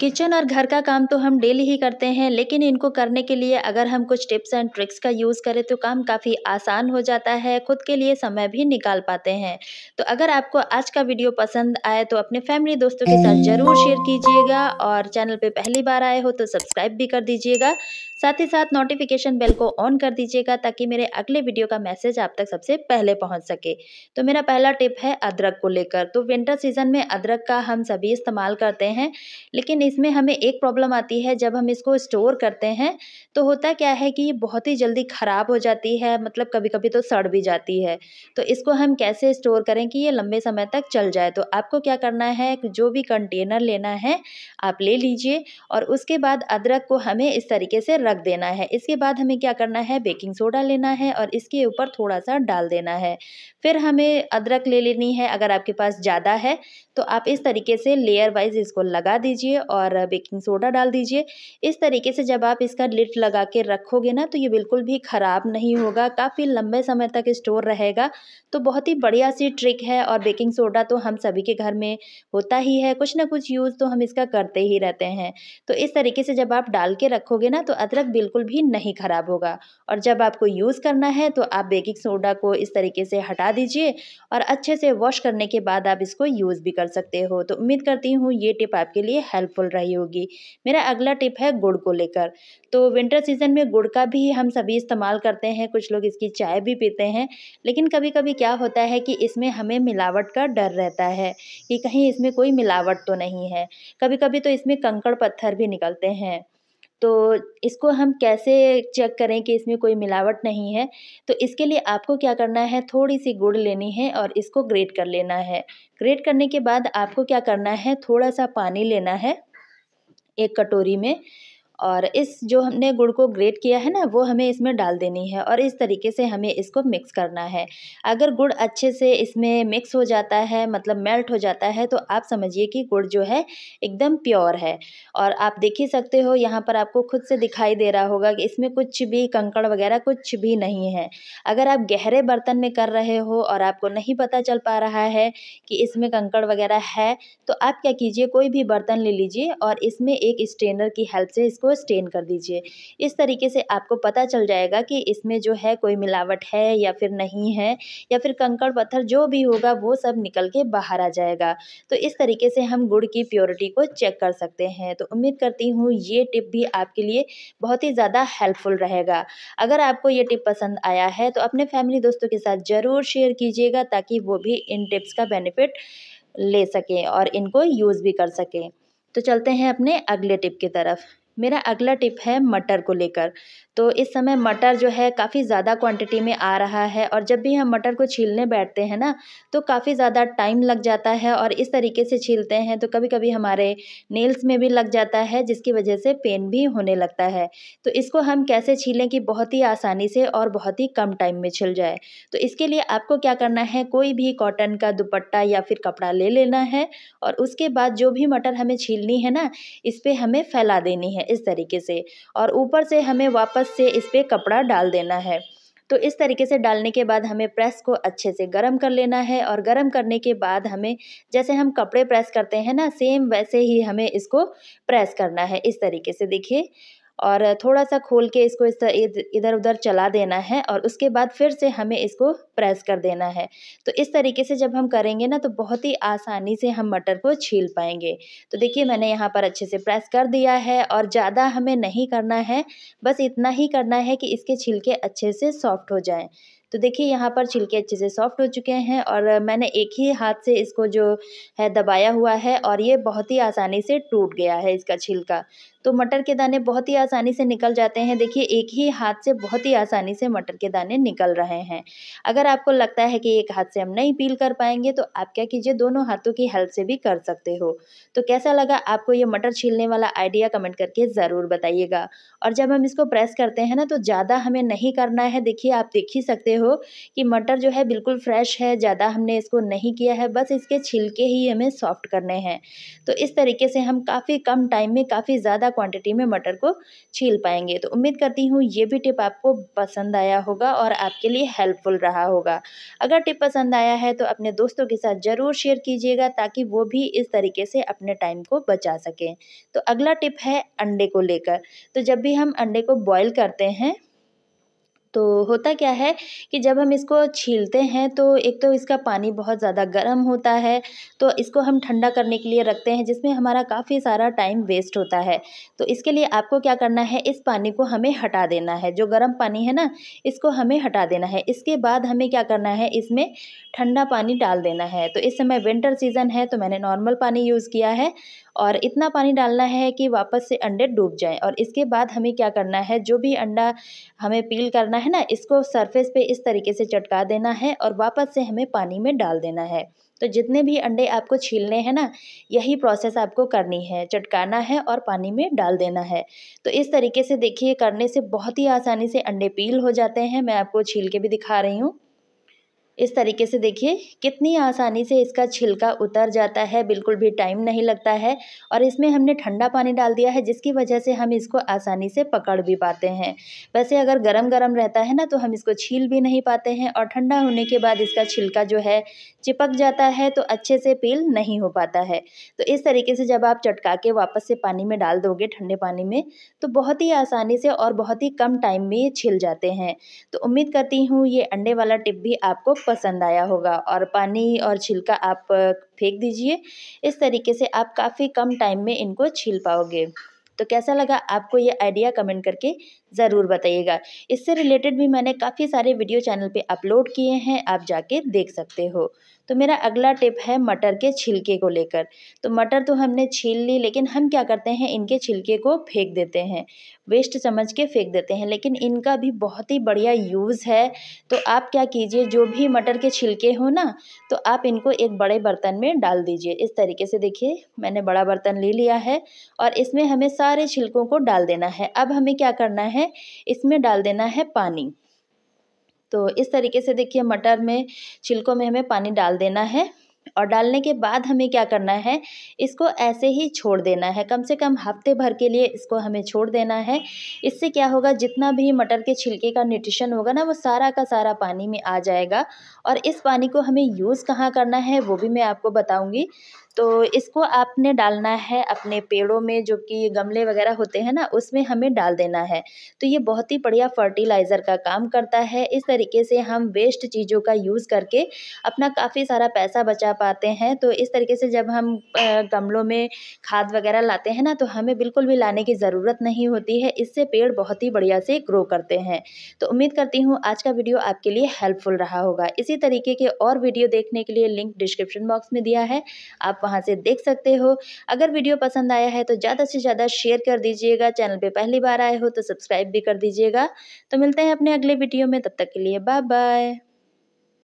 kitchen और घर का काम तो हम डेली ही करते हैं लेकिन इनको करने के लिए अगर हम कुछ टिप्स एंड ट्रिक्स का यूज़ करें तो काम काफ़ी आसान हो जाता है खुद के लिए समय भी निकाल पाते हैं तो अगर आपको आज का वीडियो पसंद आए तो अपने फैमिली दोस्तों के साथ ज़रूर शेयर कीजिएगा और चैनल पर पहली बार आए हो तो सब्सक्राइब भी कर दीजिएगा साथ ही साथ नोटिफिकेशन बेल को ऑन कर दीजिएगा ताकि मेरे अगले वीडियो का मैसेज आप तक सबसे पहले पहुंच सके तो मेरा पहला टिप है अदरक को लेकर तो विंटर सीजन में अदरक का हम सभी इस्तेमाल करते हैं लेकिन इसमें हमें एक प्रॉब्लम आती है जब हम इसको स्टोर करते हैं तो होता क्या है कि ये बहुत ही जल्दी ख़राब हो जाती है मतलब कभी कभी तो सड़ भी जाती है तो इसको हम कैसे स्टोर करें कि ये लंबे समय तक चल जाए तो आपको क्या करना है जो भी कंटेनर लेना है आप ले लीजिए और उसके बाद अदरक को हमें इस तरीके से रख देना है इसके बाद हमें क्या करना है बेकिंग सोडा लेना है और इसके ऊपर थोड़ा सा डाल देना है फिर हमें अदरक ले लेनी है अगर आपके पास ज़्यादा है तो आप इस तरीके से लेयर वाइज इसको लगा दीजिए और बेकिंग सोडा डाल दीजिए इस तरीके से जब आप इसका लिट लगा के रखोगे ना तो ये बिल्कुल भी ख़राब नहीं होगा काफ़ी लंबे समय तक स्टोर रहेगा तो बहुत ही बढ़िया सी ट्रिक है और बेकिंग सोडा तो हम सभी के घर में होता ही है कुछ ना कुछ यूज़ तो हम इसका करते ही रहते हैं तो इस तरीके से जब आप डाल के रखोगे ना तो अदरक अदरक बिल्कुल भी नहीं ख़राब होगा और जब आपको यूज़ करना है तो आप बेकिंग सोडा को इस तरीके से हटा दीजिए और अच्छे से वॉश करने के बाद आप इसको यूज़ भी कर सकते हो तो उम्मीद करती हूँ ये टिप आपके लिए हेल्पफुल रही होगी मेरा अगला टिप है गुड़ को लेकर तो विंटर सीजन में गुड़ का भी हम सभी इस्तेमाल करते हैं कुछ लोग इसकी चाय भी पीते हैं लेकिन कभी कभी क्या होता है कि इसमें हमें मिलावट का डर रहता है कि कहीं इसमें कोई मिलावट तो नहीं है कभी कभी तो इसमें कंकड़ पत्थर भी निकलते हैं तो इसको हम कैसे चेक करें कि इसमें कोई मिलावट नहीं है तो इसके लिए आपको क्या करना है थोड़ी सी गुड़ लेनी है और इसको ग्रेट कर लेना है ग्रेट करने के बाद आपको क्या करना है थोड़ा सा पानी लेना है एक कटोरी में और इस जो हमने गुड़ को ग्रेट किया है ना वो हमें इसमें डाल देनी है और इस तरीके से हमें इसको मिक्स करना है अगर गुड़ अच्छे से इसमें मिक्स हो जाता है मतलब मेल्ट हो जाता है तो आप समझिए कि गुड़ जो है एकदम प्योर है और आप देख ही सकते हो यहाँ पर आपको खुद से दिखाई दे रहा होगा कि इसमें कुछ भी कंकड़ वगैरह कुछ भी नहीं है अगर आप गहरे बर्तन में कर रहे हो और आपको नहीं पता चल पा रहा है कि इसमें कंकड़ वगैरह है तो आप क्या कीजिए कोई भी बर्तन ले लीजिए और इसमें एक स्ट्रेनर की हेल्प से इसको स्टेन कर दीजिए इस तरीके से आपको पता चल जाएगा कि इसमें जो है कोई मिलावट है या फिर नहीं है या फिर कंकड़ पत्थर जो भी होगा वो सब निकल के बाहर आ जाएगा तो इस तरीके से हम गुड़ की प्योरिटी को चेक कर सकते हैं तो उम्मीद करती हूँ ये टिप भी आपके लिए बहुत ही ज़्यादा हेल्पफुल रहेगा अगर आपको ये टिप पसंद आया है तो अपने फैमिली दोस्तों के साथ ज़रूर शेयर कीजिएगा ताकि वो भी इन टिप्स का बेनिफिट ले सकें और इनको यूज़ भी कर सकें तो चलते हैं अपने अगले टिप की तरफ मेरा अगला टिप है मटर को लेकर तो इस समय मटर जो है काफ़ी ज़्यादा क्वांटिटी में आ रहा है और जब भी हम मटर को छीलने बैठते हैं ना तो काफ़ी ज़्यादा टाइम लग जाता है और इस तरीके से छीलते हैं तो कभी कभी हमारे नेल्स में भी लग जाता है जिसकी वजह से पेन भी होने लगता है तो इसको हम कैसे छीलें कि बहुत ही आसानी से और बहुत ही कम टाइम में छिल जाए तो इसके लिए आपको क्या करना है कोई भी कॉटन का दुपट्टा या फिर कपड़ा ले लेना है और उसके बाद जो भी मटर हमें छीलनी है ना इस पर हमें फैला देनी है इस तरीके से और ऊपर से हमें वापस से इस पर कपड़ा डाल देना है तो इस तरीके से डालने के बाद हमें प्रेस को अच्छे से गर्म कर लेना है और गर्म करने के बाद हमें जैसे हम कपड़े प्रेस करते हैं ना सेम वैसे ही हमें इसको प्रेस करना है इस तरीके से देखिए और थोड़ा सा खोल के इसको इस इधर उधर चला देना है और उसके बाद फिर से हमें इसको प्रेस कर देना है तो इस तरीके से जब हम करेंगे ना तो बहुत ही आसानी से हम मटर को छील पाएंगे तो देखिए मैंने यहाँ पर अच्छे से प्रेस कर दिया है और ज़्यादा हमें नहीं करना है बस इतना ही करना है कि इसके छिलके अच्छे से सॉफ्ट हो जाएँ तो देखिए यहाँ पर छिलके अच्छे से सॉफ्ट हो चुके हैं और मैंने एक ही हाथ से इसको जो है दबाया हुआ है और ये बहुत ही आसानी से टूट गया है इसका छिलका तो मटर के दाने बहुत ही आसानी से निकल जाते हैं देखिए एक ही हाथ से बहुत ही आसानी से मटर के दाने निकल रहे हैं अगर आपको लगता है कि एक हाथ से हम नहीं पील कर पाएंगे तो आप क्या कीजिए दोनों हाथों की हेल्प से भी कर सकते हो तो कैसा लगा आपको ये मटर छीलने वाला आइडिया कमेंट करके ज़रूर बताइएगा और जब हम इसको प्रेस करते हैं ना तो ज़्यादा हमें नहीं करना है देखिए आप देख ही सकते हो कि मटर जो है बिल्कुल फ्रेश है ज़्यादा हमने इसको नहीं किया है बस इसके छिलके ही हमें सॉफ्ट करने हैं तो इस तरीके से हम काफ़ी कम टाइम में काफ़ी ज़्यादा ज़्यादा क्वांटिटी में मटर को छील पाएंगे तो उम्मीद करती हूँ ये भी टिप आपको पसंद आया होगा और आपके लिए हेल्पफुल रहा होगा अगर टिप पसंद आया है तो अपने दोस्तों के साथ ज़रूर शेयर कीजिएगा ताकि वो भी इस तरीके से अपने टाइम को बचा सकें तो अगला टिप है अंडे को लेकर तो जब भी हम अंडे को बॉयल करते हैं तो होता क्या है कि जब हम इसको छीलते हैं तो एक तो इसका पानी बहुत ज़्यादा गर्म होता है तो इसको हम ठंडा करने के लिए रखते हैं जिसमें हमारा काफ़ी सारा टाइम वेस्ट होता है तो इसके लिए आपको क्या करना है इस पानी को हमें हटा देना है जो गर्म पानी है ना इसको हमें हटा देना है इसके बाद हमें क्या करना है इसमें ठंडा पानी डाल देना है तो इस समय विंटर सीज़न है तो मैंने नॉर्मल पानी यूज़ किया है और इतना पानी डालना है कि वापस से अंडे डूब जाएं और इसके बाद हमें क्या करना है जो भी अंडा हमें पील करना है ना इसको सरफेस पे इस तरीके से चटका देना है और वापस से हमें पानी में डाल देना है तो जितने भी अंडे आपको छीलने हैं ना यही प्रोसेस आपको करनी है चटकाना है और पानी में डाल देना है तो इस तरीके से देखिए करने से बहुत ही आसानी से अंडे पील हो जाते हैं मैं आपको छील के भी दिखा रही हूँ इस तरीके से देखिए कितनी आसानी से इसका छिलका उतर जाता है बिल्कुल भी टाइम नहीं लगता है और इसमें हमने ठंडा पानी डाल दिया है जिसकी वजह से हम इसको आसानी से पकड़ भी पाते हैं वैसे अगर गरम गरम रहता है ना तो हम इसको छील भी नहीं पाते हैं और ठंडा होने के बाद इसका छिलका जो है चिपक जाता है तो अच्छे से पील नहीं हो पाता है तो इस तरीके से जब आप चटका के वापस से पानी में डाल दोगे ठंडे पानी में तो बहुत ही आसानी से और बहुत ही कम टाइम में ये छिल जाते हैं तो उम्मीद करती हूँ ये अंडे वाला टिप भी आपको पसंद आया होगा और पानी और छिलका आप फेंक दीजिए इस तरीके से आप काफ़ी कम टाइम में इनको छील पाओगे तो कैसा लगा आपको ये आइडिया कमेंट करके ज़रूर बताइएगा इससे रिलेटेड भी मैंने काफ़ी सारे वीडियो चैनल पे अपलोड किए हैं आप जाके देख सकते हो तो मेरा अगला टिप है मटर के छिलके को लेकर तो मटर तो हमने छील ली लेकिन हम क्या करते हैं इनके छिलके को फेंक देते हैं वेस्ट समझ के फेंक देते हैं लेकिन इनका भी बहुत ही बढ़िया यूज़ है तो आप क्या कीजिए जो भी मटर के छिलके हो ना तो आप इनको एक बड़े बर्तन में डाल दीजिए इस तरीके से देखिए मैंने बड़ा बर्तन ले लिया है और इसमें हमें सारे छिलकों को डाल देना है अब हमें क्या करना है है इसमें डाल देना है पानी तो इस तरीके से देखिए मटर में छिलकों में हमें पानी डाल देना है और डालने के बाद हमें क्या करना है इसको ऐसे ही छोड़ देना है कम से कम हफ्ते भर के लिए इसको हमें छोड़ देना है इससे क्या होगा जितना भी मटर के छिलके का न्यूट्रिशन होगा ना वो सारा का सारा पानी में आ जाएगा और इस पानी को हमें यूज़ कहाँ करना है वो भी मैं आपको बताऊँगी तो इसको आपने डालना है अपने पेड़ों में जो कि गमले वगैरह होते हैं ना उसमें हमें डाल देना है तो ये बहुत ही बढ़िया फर्टिलाइज़र का काम करता है इस तरीके से हम वेस्ट चीज़ों का यूज़ करके अपना काफ़ी सारा पैसा बचा पाते हैं तो इस तरीके से जब हम गमलों में खाद वगैरह लाते हैं ना तो हमें बिल्कुल भी लाने की ज़रूरत नहीं होती है इससे पेड़ बहुत ही बढ़िया से ग्रो करते हैं तो उम्मीद करती हूँ आज का वीडियो आपके लिए हेल्पफुल रहा होगा इसी तरीके के और वीडियो देखने के लिए लिंक डिस्क्रिप्शन बॉक्स में दिया है आप आप वहाँ से देख सकते हो अगर वीडियो पसंद आया है तो ज़्यादा से ज़्यादा शेयर कर दीजिएगा चैनल पर पहली बार आए हो तो सब्सक्राइब भी कर दीजिएगा तो मिलते हैं अपने अगले वीडियो में तब तक के लिए बाय बाय